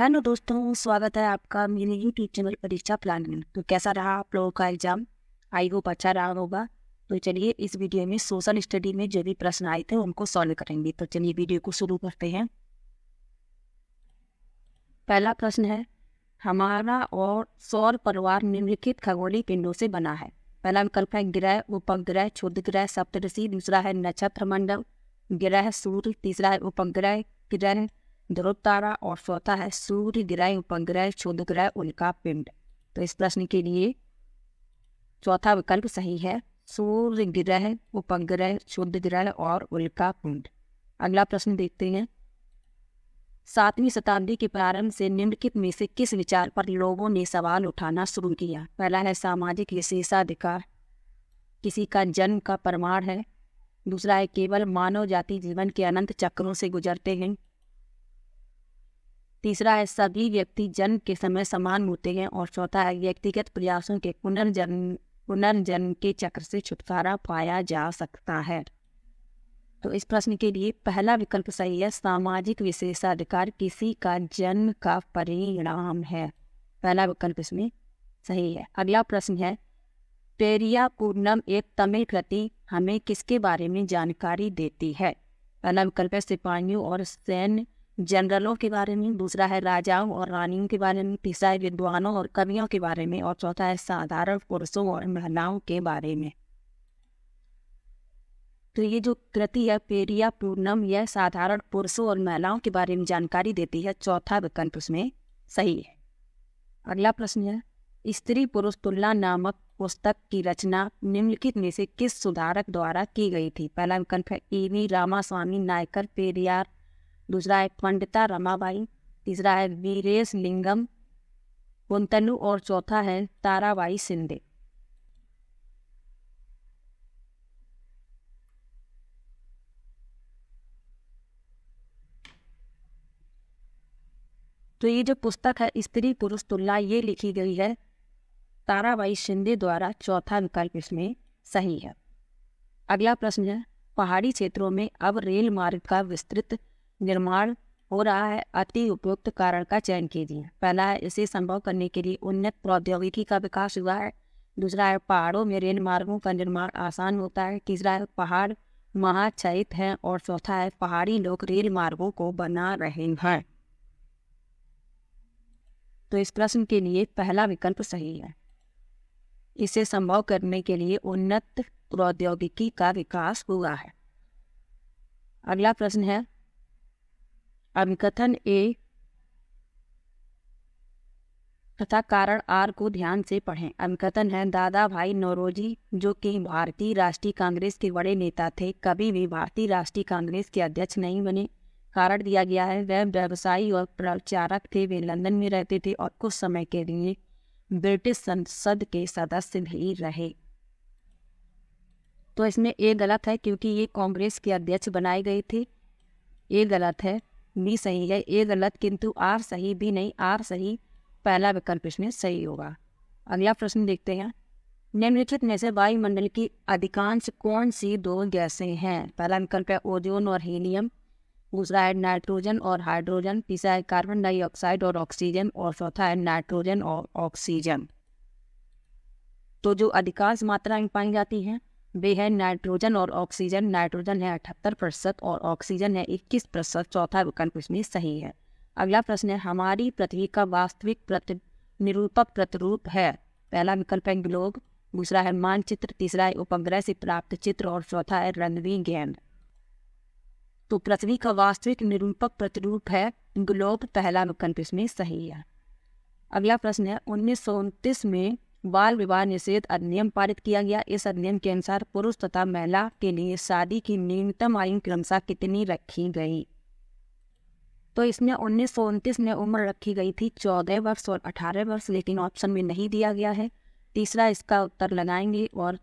hello दोस्तों स्वागत है आपका मेरे यूट्यूब चैनल परीक्षा प्लान में तो कैसा रहा आप लोगों का एग्जाम आई होप अच्छा रहा होगा तो चलिए इस वीडियो में सोशल स्टडी में जो भी प्रश्न आए थे उनको सॉल्व करेंगे तो चलिए वीडियो को शुरू करते हैं पहला प्रश्न है हमारा और सौर परिवार निम्नलिखित खगोली पिंडों से बना है पहला विकल्प है ग्रह उपग्रह क्षुद्र ग्रह सप्तऋषि दूसरा है नक्षत्र मंडल ग्रह सूर्य तीसरा है उपग्रह ग्रह ध्रुव तारा और चौथा है सूर्य ग्रह उपग्रह शुद्ध ग्रह उनका पिंड तो इस प्रश्न के लिए चौथा विकल्प सही है सूर्य ग्रह उपग्रह शुद्ध ग्रह और उल्का पिंड अगला प्रश्न देखते हैं सातवीं शताब्दी के प्रारंभ से निम्नलिखित में से किस विचार पर लोगों ने सवाल उठाना शुरू किया पहला है सामाजिक विशेषाधिकार किसी का जन्म का प्रमाण है दूसरा है केवल मानव जाति जीवन के अनंत चक्रों से गुजरते हैं तीसरा है सभी व्यक्ति जन्म के समय समान होते हैं और चौथा है व्यक्तिगत प्रयासों के पुनर्जन्म पुनर्जन्म के चक्र से छुटकारा पाया जा सकता है तो इस प्रश्न के लिए पहला विकल्प सही है सामाजिक विशेषाधिकार किसी का जन्म का परिणाम है पहला विकल्प इसमें सही है अगला प्रश्न है पेरिया पूर्णम एक तमिल कृति हमें किसके बारे में जानकारी देती है पहला विकल्प है सिपाहियों और सैन्य जनरलों के बारे में दूसरा है राजाओं और रानियों के बारे में तीसरा है विद्वानों और कवियों के बारे में और चौथा है साधारण पुरुषों और महिलाओं के बारे में तो ये जो कृति है पेरिया पूर्णम यह साधारण पुरुषों और महिलाओं के बारे में जानकारी देती है चौथा विकल्प उसमें सही है अगला प्रश्न है स्त्री पुरुष तुलना नामक पुस्तक की रचना निम्नलिखित में से किस सुधारक द्वारा की गई थी पहला विकल्प है ई वी रामास्वामी नायकर पेरियार दूसरा है पंडिता रमाबाई तीसरा है वीरेश लिंगम गुंतनु और चौथा है ताराबाई सिंधे तो ये जो पुस्तक है स्त्री पुरुष तुलना ये लिखी गई है ताराबाई शिंदे द्वारा चौथा विकल्प इसमें सही है अगला प्रश्न है पहाड़ी क्षेत्रों में अब रेल मार्ग का विस्तृत निर्माण हो रहा है अति उपयुक्त कारण का चयन कीजिए पहला है इसे संभव करने के लिए उन्नत प्रौद्योगिकी का विकास हुआ है दूसरा है पहाड़ों में रेल मार्गों का निर्माण आसान होता है तीसरा है पहाड़ महाचयित हैं और चौथा है पहाड़ी लोग रेल मार्गों को बना रहे हैं तो इस प्रश्न के लिए पहला विकल्प सही है इसे संभव करने के लिए उन्नत प्रौद्योगिकी का विकास हुआ है अगला प्रश्न है अनकथन ए तथा कारण आर को ध्यान से पढ़ें अनकथन है दादा भाई नौरोजी जो कि भारतीय राष्ट्रीय कांग्रेस के बड़े नेता थे कभी भी भारतीय राष्ट्रीय कांग्रेस के अध्यक्ष नहीं बने कारण दिया गया है वह व्यवसायी और प्रचारक थे वे लंदन में रहते थे और कुछ समय के लिए ब्रिटिश संसद के सदस्य भी रहे तो इसमें ये गलत है क्योंकि ये कांग्रेस के अध्यक्ष बनाए गए थे ये गलत है बी सही है ए गलत किंतु आर सही भी नहीं आर सही पहला विकल्प इसमें सही होगा अगला प्रश्न देखते हैं निम्नलिखित में से वायुमंडल की अधिकांश कौन सी दो गैसें हैं पहला विकल्प है ओजोन और हीलियम दूसरा है नाइट्रोजन और हाइड्रोजन तीसरा है कार्बन डाइऑक्साइड और ऑक्सीजन और चौथा है नाइट्रोजन और ऑक्सीजन तो जो अधिकांश मात्रा में पाई जाती हैं वे है नाइट्रोजन और ऑक्सीजन नाइट्रोजन है अठहत्तर प्रतिशत और ऑक्सीजन है इक्कीस प्रतिशत चौथा विकल्प इसमें सही है अगला प्रश्न है हमारी पृथ्वी का वास्तविक प्रति निरूपक प्रतिरूप है पहला विकल्प है ग्लोब दूसरा है मानचित्र तीसरा है उपग्रह से प्राप्त चित्र और चौथा है रणवी गेंद तो पृथ्वी का वास्तविक निरूपक प्रतिरूप है ग्लोब पहला विकल्प इसमें सही है अगला प्रश्न है उन्नीस में बाल विवाह निषेध अधिनियम पारित किया गया इस अधिनियम के अनुसार पुरुष तथा महिला के लिए शादी की न्यूनतम आयु क्रमशः कितनी रखी गई तो इसमें उन्नीस सौ उनतीस में उम्र रखी गई थी चौदह वर्ष और अठारह वर्ष लेकिन ऑप्शन में नहीं दिया गया है तीसरा इसका उत्तर लगाएंगे और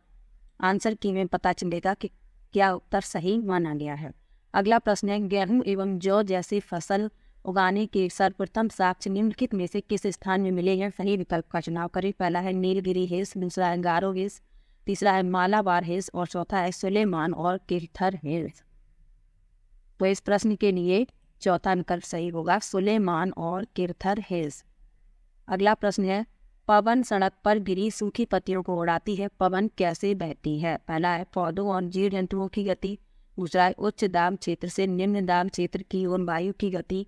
आंसर की में पता चलेगा कि क्या उत्तर सही माना गया है अगला प्रश्न है गेहूं एवं जौ जैसी फसल उगाने के सर्वप्रथम साक्ष्य निम्नलिखित में से किस स्थान में मिले हैं सही विकल्प का चुनाव करें पहला है नीलगिरी हिल्स दूसरा है गारो हिल्स तीसरा है मालाबार हिल्स और चौथा है सुलेमान और किर्थर हिल्स तो इस प्रश्न के लिए चौथा विकल्प सही होगा सुलेमान और किर्थर हिल्स अगला प्रश्न है पवन सड़क पर गिरी सूखी पत्तियों को उड़ाती है पवन कैसे बहती है पहला है पौधों और जीव जंतुओं की गति दूसरा है उच्च दाब क्षेत्र से निम्न दाब क्षेत्र की ओर वायु की गति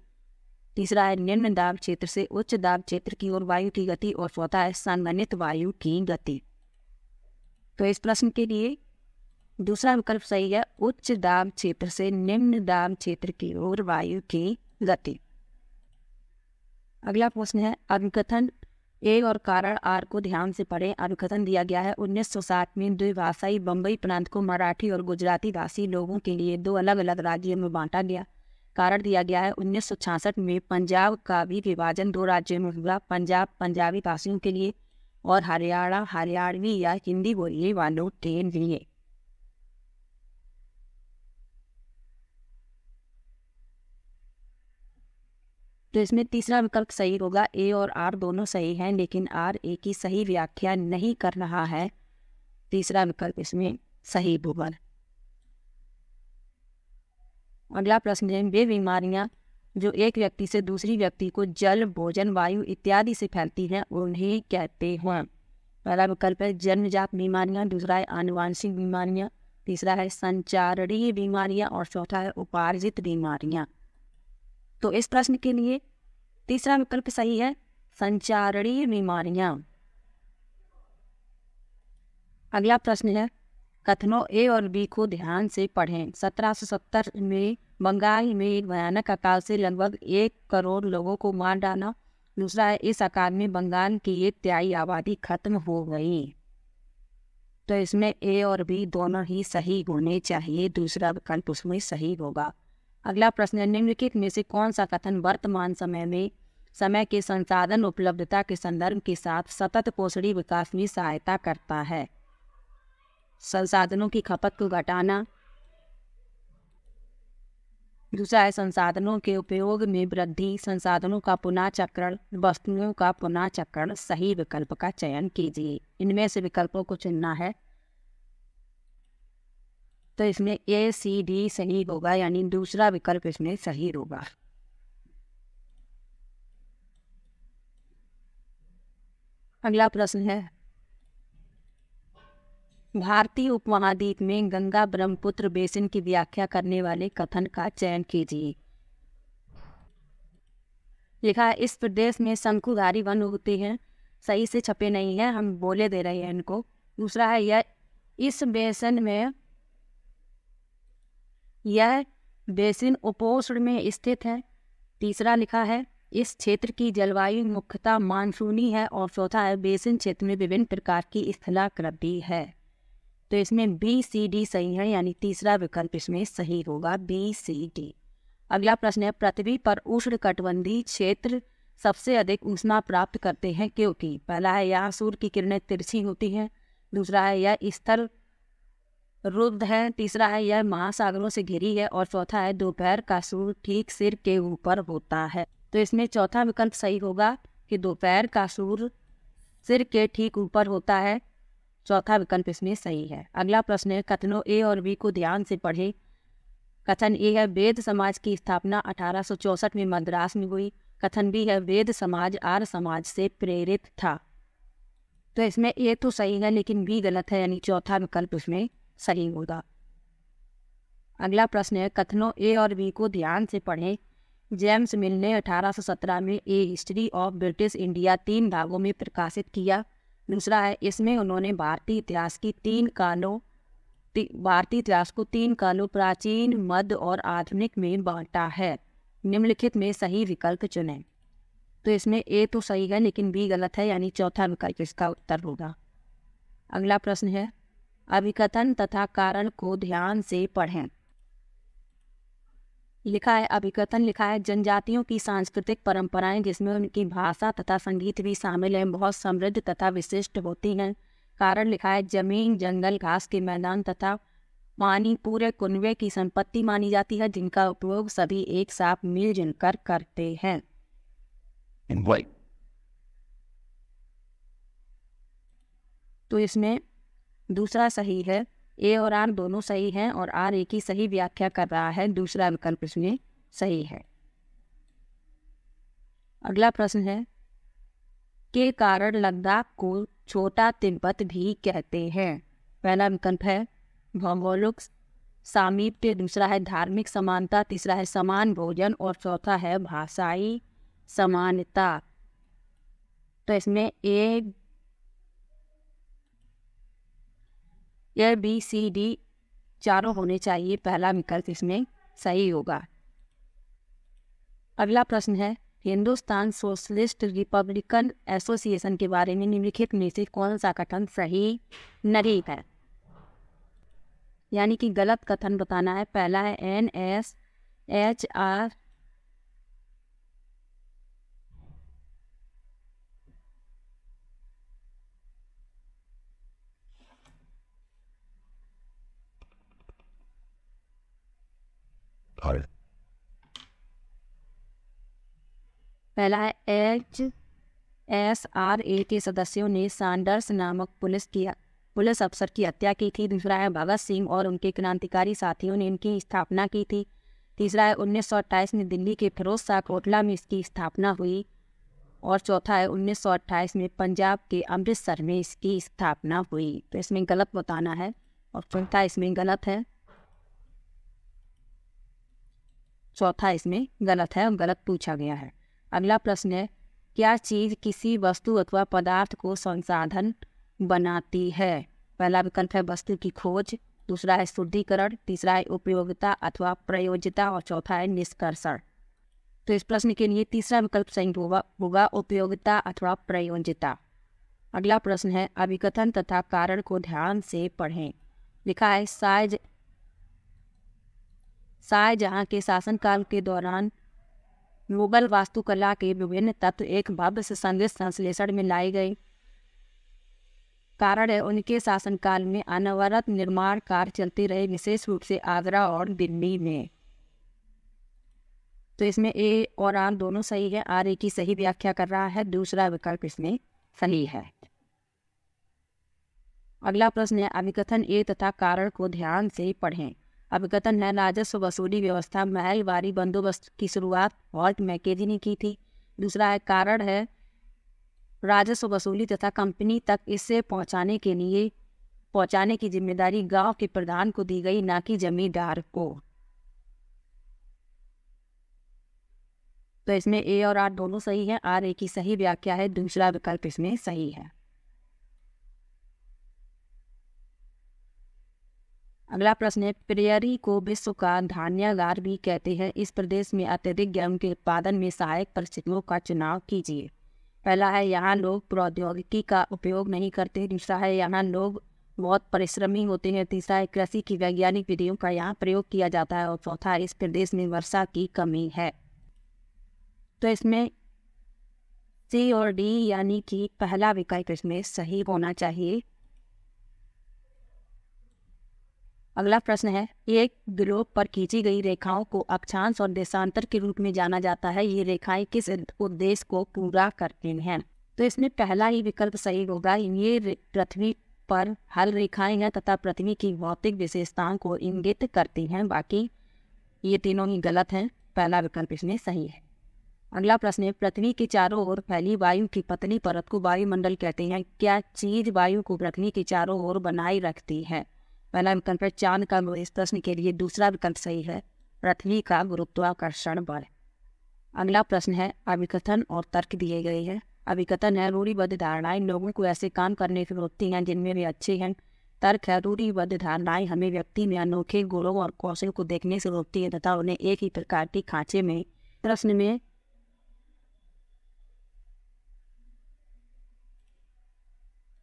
तीसरा है निम्न दाब क्षेत्र से उच्च दाब क्षेत्र की ओर वायु की गति और चौथा है संगणित वायु की गति तो इस प्रश्न के लिए दूसरा विकल्प सही है उच्च दाब क्षेत्र से निम्न दाब क्षेत्र की ओर वायु की गति अगला प्रश्न है अभिकथन ए और कारण आर को ध्यान से पढ़ें अभिकथन दिया गया है 1907 में द्विभाषाई बम्बई प्रांत को मराठी और गुजराती भाषी लोगों के लिए दो अलग अलग राज्यों में बांटा गया कारण दिया गया है उन्नीस में पंजाब का भी विभाजन दो राज्यों में हुआ पंजाब पंजाबी भाषियों के लिए और हरियाणा हरियाणवी या हिंदी बोलने वालों के लिए तो इसमें तीसरा विकल्प सही होगा ए और आर दोनों सही हैं लेकिन आर ए की सही व्याख्या नहीं कर रहा है तीसरा विकल्प इसमें सही होगा अगला प्रश्न है वे बीमारियाँ जो एक व्यक्ति से दूसरी व्यक्ति को जल भोजन वायु इत्यादि से फैलती हैं उन्हें कहते हैं पहला विकल्प है जन्मजात बीमारियाँ दूसरा है आनुवांशिक बीमारियाँ तीसरा है संचारणीय बीमारियाँ और चौथा है उपार्जित बीमारियाँ तो इस प्रश्न के लिए तीसरा विकल्प सही है संचारणीय बीमारियाँ अगला प्रश्न है कथनों ए और बी को ध्यान से पढ़ें 1770 में बंगाल में एक भयानक अकाल से लगभग एक करोड़ लोगों को मार डाला दूसरा है इस अकाल में बंगाल की एक त्याई आबादी खत्म हो गई तो इसमें ए और बी दोनों ही सही होने चाहिए दूसरा विकल्प उसमें सही होगा अगला प्रश्न निम्नलिखित में से कौन सा कथन वर्तमान समय में समय के संसाधन उपलब्धता के संदर्भ के साथ सतत पोषणी विकास में सहायता करता है संसाधनों की खपत को घटाना दूसरा है संसाधनों के उपयोग में वृद्धि संसाधनों का पुनः चक्रण वस्तुओं का पुनः चक्रण सही विकल्प का चयन कीजिए इनमें से विकल्पों को चुनना है तो इसमें ए सी डी सही होगा यानी दूसरा विकल्प इसमें सही होगा अगला प्रश्न है भारतीय उपमहाद्वीप में गंगा ब्रह्मपुत्र बेसिन की व्याख्या करने वाले कथन का चयन कीजिए लिखा है इस प्रदेश में शंकुधारी वन होते हैं सही से छपे नहीं हैं हम बोले दे रहे हैं इनको दूसरा है यह इस बेसन में यह बेसिन उपोषण में स्थित है तीसरा लिखा है इस क्षेत्र की जलवायु मुख्यतः मानसूनी है और चौथा है बेसिन क्षेत्र में विभिन्न प्रकार की स्थलाकृति है तो इसमें बी सी डी सही है यानी तीसरा विकल्प इसमें सही होगा बी सी डी अगला प्रश्न है पृथ्वी पर उष्ण कटबंधी क्षेत्र सबसे अधिक ऊष्मा प्राप्त करते हैं क्योंकि पहला है यह सूर्य की किरणें तिरछी होती हैं दूसरा है यह स्थल रुद्ध है तीसरा है यह महासागरों से घिरी है और चौथा है दोपहर का सूर्य ठीक सिर के ऊपर होता है तो इसमें चौथा विकल्प सही होगा कि दोपहर का सूर्य सिर के ठीक ऊपर होता है चौथा विकल्प इसमें सही है अगला प्रश्न है कथनों ए और बी को ध्यान से पढ़े कथन ए है वेद समाज की स्थापना अठारह में मद्रास में हुई कथन बी है वेद समाज आर समाज से प्रेरित था तो इसमें ए तो सही है लेकिन बी गलत है यानी चौथा विकल्प इसमें सही होगा अगला प्रश्न है कथनों ए और बी को ध्यान से पढ़ें जेम्स मिल ने अठारह में A history of British India तीन भागों में प्रकाशित किया दूसरा है इसमें उन्होंने भारतीय इतिहास की तीन कालों भारतीय इतिहास को तीन कालों प्राचीन मध्य और आधुनिक में बांटा है निम्नलिखित में सही विकल्प चुने तो इसमें ए तो सही है लेकिन बी गलत है यानी चौथा विकल्प इसका उत्तर होगा अगला प्रश्न है अभिकथन तथा कारण को ध्यान से पढ़ें लिखा है अभिकथन लिखा है जनजातियों की सांस्कृतिक परंपराएं जिसमें उनकी भाषा तथा संगीत भी शामिल हैं बहुत समृद्ध तथा विशिष्ट होती हैं कारण लिखा है जमीन जंगल घास के मैदान तथा पानी पूरे कुनवे की संपत्ति मानी जाती है जिनका उपयोग सभी एक साथ मिलजुल कर करते हैं तो इसमें दूसरा सही है ए और आर दोनों सही हैं और आर एक ही सही व्याख्या कर रहा है दूसरा विकल्प इसमें सही है अगला प्रश्न है के कारण लद्दाख को छोटा तिब्बत भी कहते हैं पहला विकल्प है भौगोलिक सामीप्य दूसरा है धार्मिक समानता तीसरा है समान भोजन और चौथा है भाषाई समानता तो इसमें ए ए बी सी डी चारों होने चाहिए पहला विकल्प इसमें सही होगा अगला प्रश्न है हिंदुस्तान सोशलिस्ट रिपब्लिकन एसोसिएशन के बारे में निम्नलिखित में से कौन सा कथन सही नहीं है यानी कि गलत कथन बताना है पहला है एन एस एच आर और पहला है एच एस आर ए के सदस्यों ने सैंडर्स नामक पुलिस की पुलिस अफसर की हत्या की थी दूसरा है भगत सिंह और उनके क्रांतिकारी साथियों ने इनकी स्थापना की थी तीसरा है उन्नीस में दिल्ली के फिरोज शाह कोटला में इसकी स्थापना हुई और चौथा है उन्नीस में पंजाब के अमृतसर में इसकी स्थापना हुई तो इसमें गलत बताना है और चौथा इसमें गलत है चौथा इसमें गलत है और गलत पूछा गया है अगला प्रश्न है क्या चीज़ किसी वस्तु अथवा पदार्थ को संसाधन बनाती है पहला विकल्प है वस्तु की खोज दूसरा है शुद्धिकरण तीसरा है उपयोगिता अथवा प्रयोज्यता और चौथा है निष्कर्षण तो इस प्रश्न के लिए तीसरा विकल्प सही होगा होगा उपयोगिता अथवा प्रयोज्यता अगला प्रश्न है अभिकथन तथा कारण को ध्यान से पढ़ें लिखा है साइज शाहजहाँ के शासनकाल के दौरान मुगल वास्तुकला के विभिन्न तत्व एक भव्य संगीत संश्लेषण में लाए गए कारण है उनके शासनकाल में अनवरत निर्माण कार्य चलते रहे विशेष रूप से आगरा और दिल्ली में तो इसमें ए और आर दोनों सही है आर ए की सही व्याख्या कर रहा है दूसरा विकल्प इसमें सही है अगला प्रश्न है अभिकथन ए तथा कारण को ध्यान से पढ़ें अभिकतन है राजस्व वसूली व्यवस्था महल वारी बंदोबस्त की शुरुआत हॉल्ट मैकेजी ने की थी दूसरा एक कारण है राजस्व वसूली तथा कंपनी तक इसे पहुंचाने के लिए पहुंचाने की जिम्मेदारी गांव के प्रधान को दी गई ना कि जमींदार को तो इसमें ए और आर दोनों सही है आर ए की सही व्याख्या है दूसरा विकल्प इसमें सही है अगला प्रश्न है प्रेयरी को विश्व का धान्यागार भी कहते हैं इस प्रदेश में अत्यधिक गेहूँ के उत्पादन में सहायक परिस्थितियों का चुनाव कीजिए पहला है यहाँ लोग प्रौद्योगिकी का उपयोग नहीं करते दूसरा है यहाँ लोग बहुत परिश्रमी होते हैं तीसरा है कृषि की वैज्ञानिक विधियों का यहाँ प्रयोग किया जाता है और चौथा इस प्रदेश में वर्षा की कमी है तो इसमें सी और डी यानी कि पहला विकल्प इसमें सही होना चाहिए अगला प्रश्न है एक ग्लोब पर खींची गई रेखाओं को अक्षांश और देशांतर के रूप में जाना जाता है ये रेखाएं किस उद्देश्य को पूरा करती हैं तो इसमें पहला ही विकल्प सही होगा ये पृथ्वी पर हल रेखाएं हैं तथा पृथ्वी की भौतिक विशेषताओं को इंगित करती हैं बाकी ये तीनों ही गलत हैं पहला विकल्प इसमें सही है अगला प्रश्न है पृथ्वी के चारों ओर फैली वायु की पतली परत को वायुमंडल कहते हैं क्या चीज वायु को पृथ्वी के चारों ओर बनाए रखती है पहला विकल्प है चांद का प्रश्न तो के लिए दूसरा विकल्प सही है पृथ्वी का गुरुत्वाकर्षण बल अगला प्रश्न है अभिकथन और तर्क दिए गए हैं अभिकथन है रूढ़ीबद्ध धारणाएं लोगों को ऐसे काम करने की प्रवृत्ति हैं जिनमें वे अच्छे हैं तर्क है रूढ़ीबद्ध धारणाएं हमें व्यक्ति में अनोखे गुणों और कौशल को देखने से रोकती है तथा उन्हें एक ही प्रकार के खांचे में प्रश्न में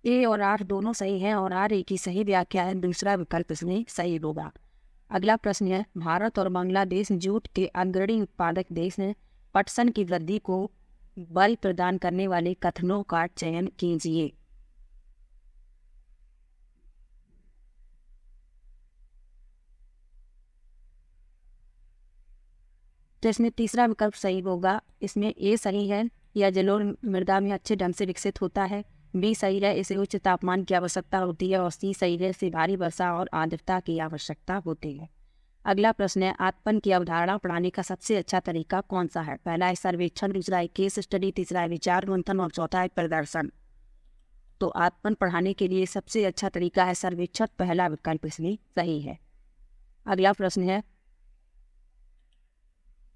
ए और आर दोनों सही हैं और आर ए की सही व्याख्या है दूसरा विकल्प इसमें सही होगा अगला प्रश्न है भारत और बांग्लादेश जूट के अग्रणी उत्पादक देश हैं पटसन की वृद्धि को बल प्रदान करने वाले कथनों का चयन कीजिए तो इसमें तीसरा विकल्प सही होगा इसमें ए सही है यह जलोढ़ मृदा में अच्छे ढंग से विकसित होता है बी सही है इसे उच्च तापमान की आवश्यकता होती है और सी सही से भारी वर्षा और आर्द्रता की आवश्यकता होती है अगला प्रश्न है आत्मन की अवधारणा पढ़ाने का सबसे अच्छा तरीका कौन सा है पहला है सर्वेक्षण दूसरा है केस स्टडी तीसरा है विचार मंथन और चौथा है प्रदर्शन तो आत्मन पढ़ाने के लिए सबसे अच्छा तरीका है सर्वेक्षण पहला विकल्प इसमें सही है अगला प्रश्न है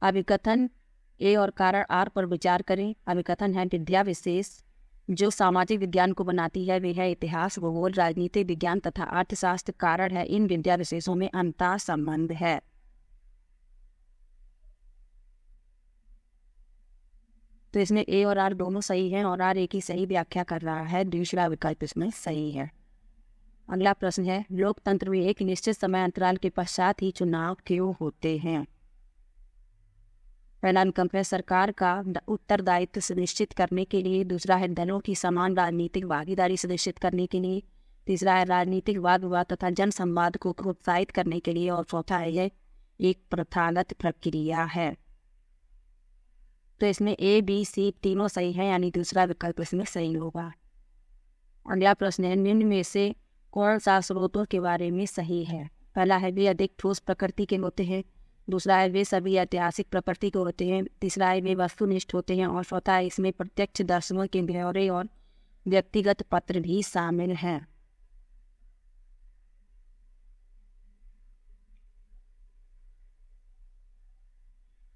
अभिकथन ए और कारण आर पर विचार करें अभिकथन है विद्या विशेष जो सामाजिक विज्ञान को बनाती है वे है इतिहास भूगोल राजनीति विज्ञान तथा अर्थशास्त्र कारण है इन विद्या विशेषों में अंतर संबंध है तो इसमें ए और आर दोनों सही हैं और आर एक ही सही व्याख्या कर रहा है दूसरा विकल्प इसमें सही है अगला प्रश्न है लोकतंत्र में एक निश्चित समय अंतराल के पश्चात ही चुनाव क्यों होते हैं फैलान कंपनी सरकार का उत्तरदायित्व सुनिश्चित करने के लिए दूसरा है दलों की समान राजनीतिक भागीदारी सुनिश्चित करने के लिए तीसरा है राजनीतिक वाद विवाद तथा जन संवाद को प्रोत्साहित करने के लिए और चौथा है यह एक प्रथागत प्रक्रिया है तो इसमें ए बी सी तीनों सही है यानी दूसरा विकल्प इसमें सही होगा अगला प्रश्न है निम्न में से कौन सा स्रोतों के बारे में सही है पहला है वे अधिक ठोस प्रकृति के होते हैं दूसरा है वे सभी ऐतिहासिक प्रकृति के होते हैं तीसरा है वे वस्तुनिष्ठ होते हैं और चौथा है इसमें प्रत्यक्ष दर्शनों के ब्यौरे और व्यक्तिगत पत्र भी शामिल हैं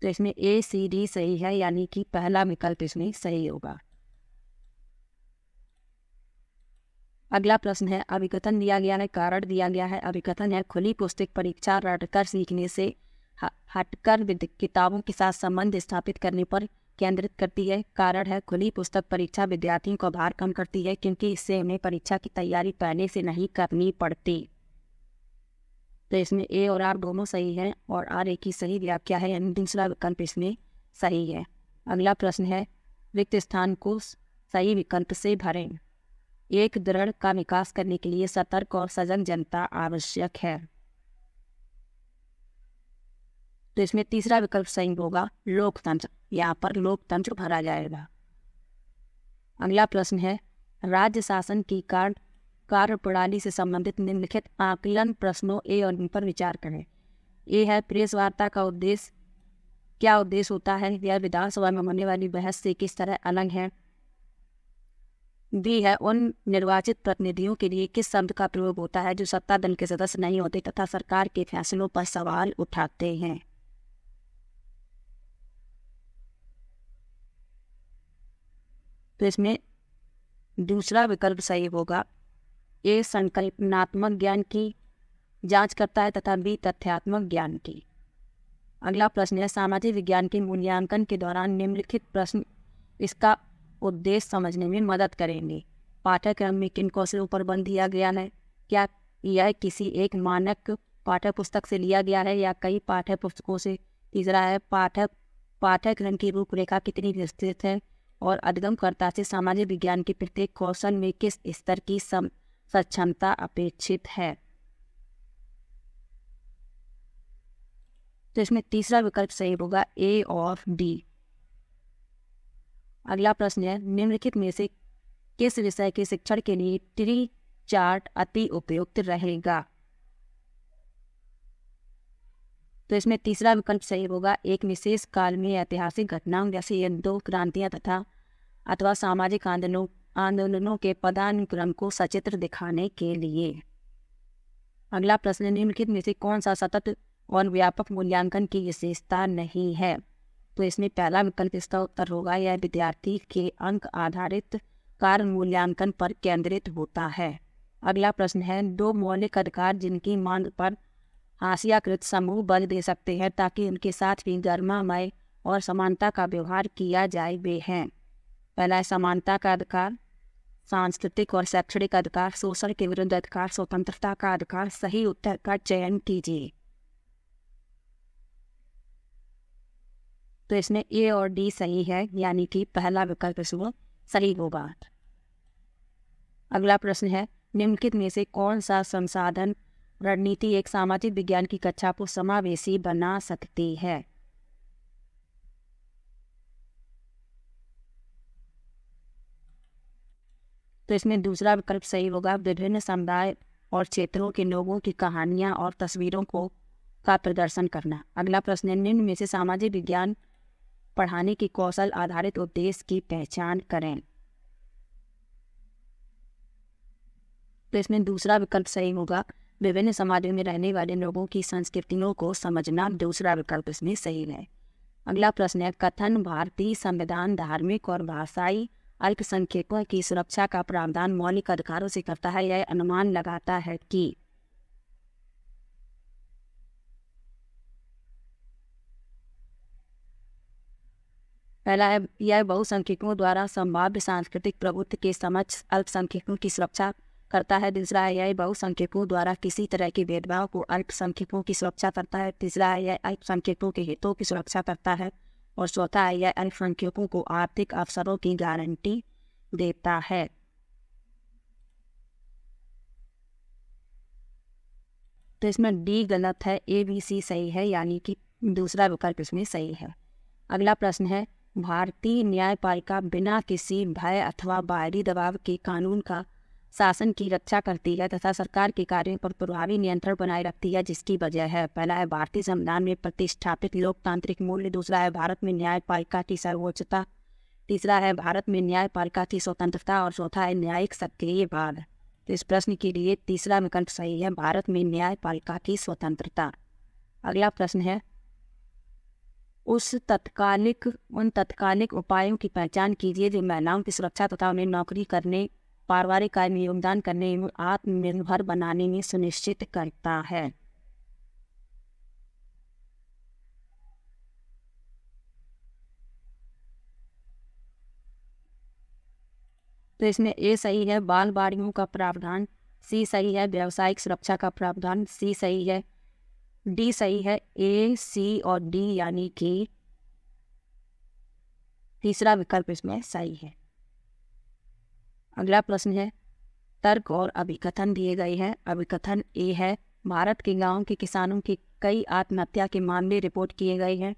तो इसमें ए सी डी सही है यानी कि पहला विकल्प इसमें सही होगा अगला प्रश्न है अभिकथन दिया गया है कारण दिया गया है अभिकथन है खुली पुस्तक परीक्षा रटकर सीखने से हटकर किताबों के साथ संबंध स्थापित करने पर केंद्रित करती है कारण है खुली पुस्तक परीक्षा विद्यार्थियों का भार कम करती है क्योंकि इससे उन्हें परीक्षा की तैयारी पहले से नहीं करनी पड़ती तो इसमें ए और आर दोनों सही है और आर एक ही सही व्याख्या है यानी दूसरा विकल्प इसमें सही है अगला प्रश्न है रिक्त स्थान को सही विकल्प से भरें एक दृढ़ का विकास करने के लिए सतर्क और सजग जनता आवश्यक है तो इसमें तीसरा विकल्प सही होगा लोकतंत्र यहाँ पर लोकतंत्र भरा जाएगा अगला प्रश्न है राज्य शासन की कार्य कार्य प्रणाली से संबंधित निम्नलिखित आकलन प्रश्नों ए और बी पर विचार करें ए है प्रेस वार्ता का उद्देश्य क्या उद्देश्य होता है यह विधानसभा में होने वाली बहस से किस तरह अलग है बी है उन निर्वाचित प्रतिनिधियों के लिए किस शब्द का प्रयोग होता है जो सत्ता दल के सदस्य नहीं होते तथा सरकार के फैसलों पर सवाल उठाते हैं तो इसमें दूसरा विकल्प सही होगा ए संकल्पनात्मक ज्ञान की जांच करता है तथा बी तथ्यात्मक ज्ञान की अगला प्रश्न है सामाजिक विज्ञान के मूल्यांकन के दौरान निम्नलिखित प्रश्न इसका उद्देश्य समझने में मदद करेंगे पाठ्यक्रम में किन कौशलों पर बल दिया गया है क्या यह किसी एक मानक पाठ्य पुस्तक से लिया गया है या कई पाठ्य पुस्तकों से तीसरा है पाठक पाठ्यक्रम की रूपरेखा कितनी विस्तृत है और अधिगमकर्ता से सामाजिक विज्ञान के प्रत्येक कौशल में किस स्तर की सक्षमता अपेक्षित है तो इसमें तीसरा विकल्प सही होगा ए और डी अगला प्रश्न है निम्नलिखित में से किस विषय के शिक्षण के लिए ट्री चार्ट अति उपयुक्त रहेगा तो इसमें तीसरा विकल्प सही होगा एक विशेष काल में ऐतिहासिक घटनाओं जैसे दो क्रांतियाँ तथा अथवा सामाजिक आंदोलनों आंदोलनों के पदानुक्रम को सचित्र दिखाने के लिए अगला प्रश्न निम्नलिखित में से कौन सा सतत और व्यापक मूल्यांकन की विशेषता नहीं है तो इसमें पहला विकल्प इसका उत्तर होगा यह विद्यार्थी के अंक आधारित कार्य मूल्यांकन पर केंद्रित होता है अगला प्रश्न है दो मौलिक अधिकार जिनकी मांग पर आसियाकृत समूह बल दे सकते हैं ताकि उनके साथ भी गर्मामय और समानता का व्यवहार किया जाए वे हैं पहला है समानता का अधिकार सांस्कृतिक और शैक्षणिक अधिकार शोषण के विरुद्ध अधिकार स्वतंत्रता का अधिकार सही उत्तर का चयन कीजिए तो इसमें ए और डी सही है यानी कि पहला विकल्प इसमें सही होगा अगला प्रश्न है निम्नलिखित में से कौन सा संसाधन रणनीति एक सामाजिक विज्ञान की कक्षा को समावेशी बना सकती है तो इसमें दूसरा विकल्प सही होगा विभिन्न समुदाय और क्षेत्रों के लोगों की कहानियां और तस्वीरों को का प्रदर्शन करना अगला प्रश्न निम्न में से सामाजिक विज्ञान पढ़ाने की कौशल आधारित उद्देश्य की पहचान करें तो इसमें दूसरा विकल्प सही होगा विभिन्न समाजों में रहने वाले लोगों की संस्कृतियों को समझना दूसरा विकल्प इसमें सही है अगला प्रश्न है कथन भारतीय संविधान धार्मिक और भाषाई अल्पसंख्यकों की सुरक्षा का प्रावधान मौलिक अधिकारों से करता है यह अनुमान लगाता है कि पहला है यह बहुसंख्यकों द्वारा संभाव्य सांस्कृतिक प्रभुत्व के समक्ष अल्पसंख्यकों की सुरक्षा करता है दूसरा आई बहुसंख्यकों द्वारा किसी तरह के भेदभाव को अल्पसंख्यकों की सुरक्षा करता है तीसरा आई आई अल्पसंख्यकों के हितों की सुरक्षा करता है और चौथा आई आई अल्पसंख्यकों को आर्थिक अवसरों की गारंटी देता है तो इसमें डी गलत है ए बी सी सही है यानी कि दूसरा विकल्प इसमें सही है अगला प्रश्न है भारतीय न्यायपालिका बिना किसी भय अथवा बाहरी दबाव के कानून का शासन की रक्षा करती है तथा सरकार के कार्यों पर प्रभावी नियंत्रण बनाए रखती है जिसकी वजह है पहला है भारतीय संविधान में प्रतिष्ठापित लोकतांत्रिक मूल्य दूसरा है भारत में न्यायपालिका की सर्वोच्चता तीसरा है भारत में न्यायपालिका की स्वतंत्रता और चौथा है न्यायिक सक्रिय भाग तो इस प्रश्न के लिए तीसरा विकल्प सही है भारत में न्यायपालिका की स्वतंत्रता अगला प्रश्न है उस तत्कालिक उन तत्कालिक उपायों की पहचान कीजिए जो महिलाओं की सुरक्षा तथा उन्हें नौकरी करने पारिवारिक कार्य में योगदान करने एवं आत्मनिर्भर बनाने में सुनिश्चित करता है तो इसमें ए सही है बाल बाड़ियों का प्रावधान सी सही है व्यावसायिक सुरक्षा का प्रावधान सी सही है डी सही है ए सी और डी यानी कि तीसरा विकल्प इसमें सही है अगला प्रश्न है तर्क और अभिकथन दिए गए हैं अभिकथन ए है भारत के गांव के किसानों की कई आत्महत्या के मामले रिपोर्ट किए गए हैं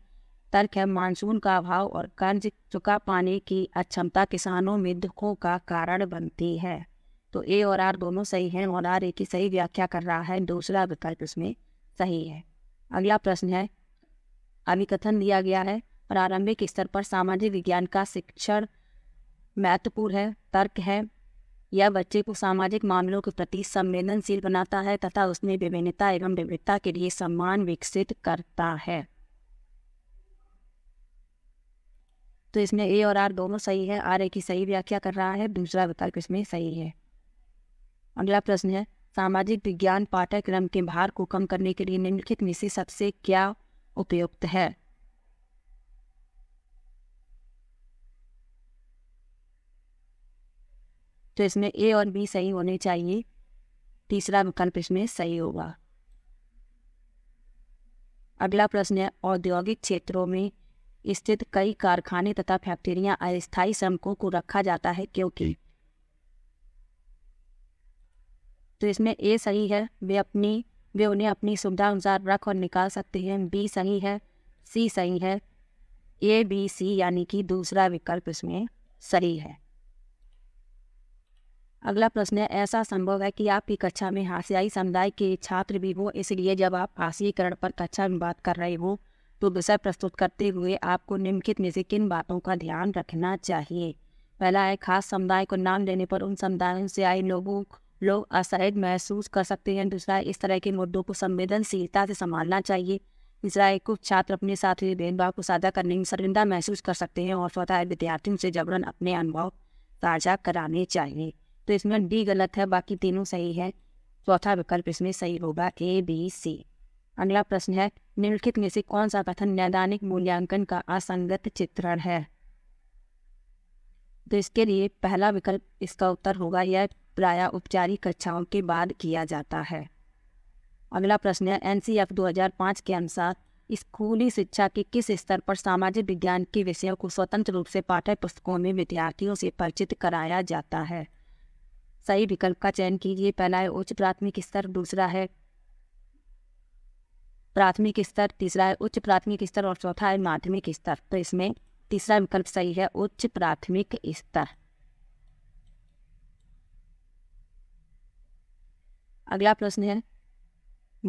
तर्क है मानसून का अभाव और कर्ज चुका पाने की अक्षमता किसानों में दुखों का कारण बनती है तो ए और आर दोनों सही हैं और आर ए की सही व्याख्या कर रहा है दूसरा विकल्प इसमें सही है अगला प्रश्न है अभिकथन दिया गया है प्रारंभिक स्तर पर सामाजिक विज्ञान का शिक्षण महत्वपूर्ण है तर्क है यह बच्चे को सामाजिक मामलों के प्रति संवेदनशील बनाता है तथा उसमें विभिन्नता एवं विविधता के लिए सम्मान विकसित करता है तो इसमें ए और आर दोनों सही है आर ए की सही व्याख्या कर रहा है दूसरा विकल्प इसमें सही है अगला प्रश्न है सामाजिक विज्ञान पाठ्यक्रम के भार को कम करने के लिए निम्नलिखित में से सबसे क्या उपयुक्त है तो इसमें ए और बी सही होने चाहिए तीसरा विकल्प इसमें सही होगा अगला प्रश्न है औद्योगिक क्षेत्रों में स्थित कई कारखाने तथा फैक्ट्रियां अस्थायी श्रमिकों को रखा जाता है क्योंकि तो इसमें ए सही है वे अपनी वे उन्हें अपनी सुविधा अनुसार रख और निकाल सकते हैं बी सही है सी सही है ए बी सी यानी कि दूसरा विकल्प इसमें सही है अगला प्रश्न है ऐसा संभव है कि आपकी कक्षा में हाशियाई समुदाय के छात्र भी हो इसलिए जब आप हाशियकरण पर कक्षा में बात कर रहे हो तो विषय प्रस्तुत करते हुए आपको निम्नलिखित में से किन बातों का ध्यान रखना चाहिए पहला है खास समुदाय को नाम लेने पर उन समुदायों से आए लोगों लोग असहज महसूस कर सकते हैं दूसरा इस तरह के मुद्दों को संवेदनशीलता से संभालना चाहिए तीसरा है कुछ छात्र अपने साथ हुए भेदभाव को साझा करने में शर्मिंदा महसूस कर सकते हैं और चौथा है विद्यार्थियों से जबरन अपने अनुभव साझा कराने चाहिए तो इसमें डी गलत है बाकी तीनों सही है चौथा विकल्प इसमें सही होगा ए बी सी अगला प्रश्न है निम्नलिखित में से कौन सा कथन नैदानिक मूल्यांकन का असंगत चित्रण है तो इसके लिए पहला विकल्प इसका उत्तर होगा यह प्राय औपचारिक कक्षाओं के बाद किया जाता है अगला प्रश्न है एन 2005 के अनुसार स्कूली शिक्षा के किस स्तर पर सामाजिक विज्ञान के विषयों को स्वतंत्र रूप से पाठ्य पुस्तकों में विद्यार्थियों से परिचित कराया जाता है सही विकल्प का चयन कीजिए पहला है उच्च प्राथमिक स्तर दूसरा है प्राथमिक स्तर तीसरा है उच्च प्राथमिक स्तर और चौथा है माध्यमिक स्तर तो इसमें तीसरा विकल्प सही है उच्च प्राथमिक स्तर अगला प्रश्न है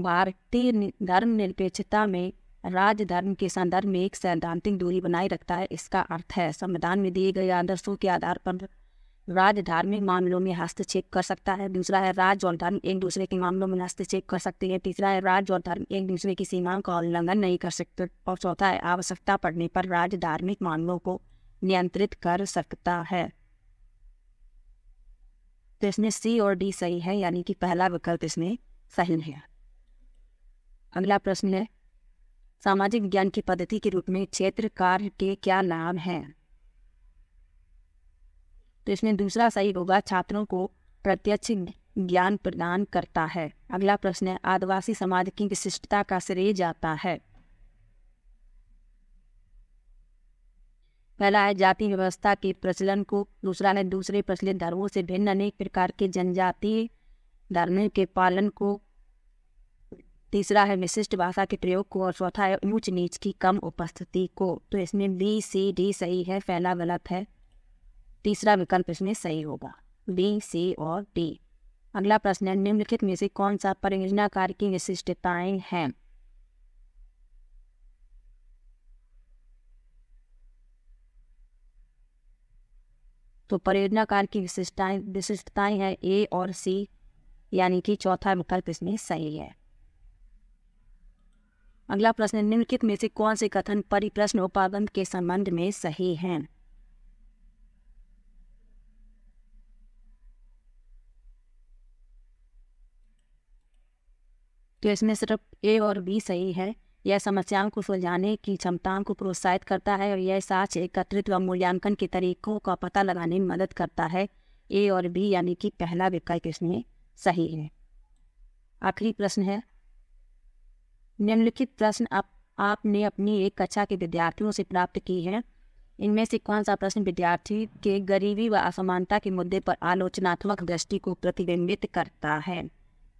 भारतीय धर्मनिरपेक्षता में राज्य धर्म के संदर्भ में एक सैद्धांतिक दूरी बनाए रखता है इसका अर्थ है संविधान में दिए गए आदर्शों के आधार पर राज्य धार्मिक मामलों में हस्तक्षेप कर सकता है दूसरा है राज्य और धर्म एक दूसरे के मामलों में हस्तक्षेप कर सकते हैं तीसरा है राज्य और धर्म एक दूसरे की सीमाओं का उल्लंघन नहीं कर सकते और चौथा है आवश्यकता पड़ने पर राज्य धार्मिक मामलों को नियंत्रित कर सकता है तो इसमें सी और डी सही है यानी कि पहला विकल्प इसमें सही है अगला प्रश्न है सामाजिक विज्ञान की पद्धति के रूप में क्षेत्र कार्य के क्या नाम हैं तो इसमें दूसरा सही होगा छात्रों को प्रत्यक्ष ज्ञान प्रदान करता है अगला प्रश्न है आदिवासी समाज की विशिष्टता का श्रेय जाता है पहला है जाति व्यवस्था के प्रचलन को दूसरा है दूसरे प्रचलित धर्मों से भिन्न अनेक प्रकार के जनजातीय धर्मों के पालन को तीसरा है विशिष्ट भाषा के प्रयोग को और चौथा है ऊंच नीच की कम उपस्थिति को तो इसमें बी सी डी सही है पहला गलत है तीसरा विकल्प इसमें सही होगा बी सी और डी अगला प्रश्न है निम्नलिखित में से कौन सा कार्य की विशिष्टताएं हैं तो परियोजनाकार की विशिष्टताएं विशिष्टताएं हैं ए और सी यानी कि चौथा विकल्प इसमें सही है अगला प्रश्न निम्नलिखित में से कौन से कथन परिप्रश्न उपागम के संबंध में सही हैं तो इसमें सिर्फ ए और बी सही है यह समस्याओं को सुलझाने की क्षमताओं को प्रोत्साहित करता है और यह साक्ष एकत्रित व मूल्यांकन के तरीकों का पता लगाने में मदद करता है ए और बी यानी कि पहला विकल्प इसमें सही है आखिरी प्रश्न है निम्नलिखित प्रश्न आप आपने अपनी एक कक्षा के विद्यार्थियों से प्राप्त की है इनमें से कौन सा प्रश्न विद्यार्थी के गरीबी व असमानता के मुद्दे पर आलोचनात्मक दृष्टि को प्रतिबिंबित करता है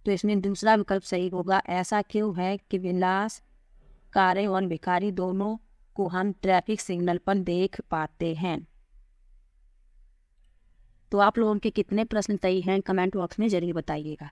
तो इसमें दूसरा विकल्प सही होगा ऐसा क्यों है कि विलास कारे और भिखारी दोनों को हम ट्रैफिक सिग्नल पर देख पाते हैं तो आप लोगों के कितने प्रश्न तय हैं कमेंट बॉक्स में जरूर बताइएगा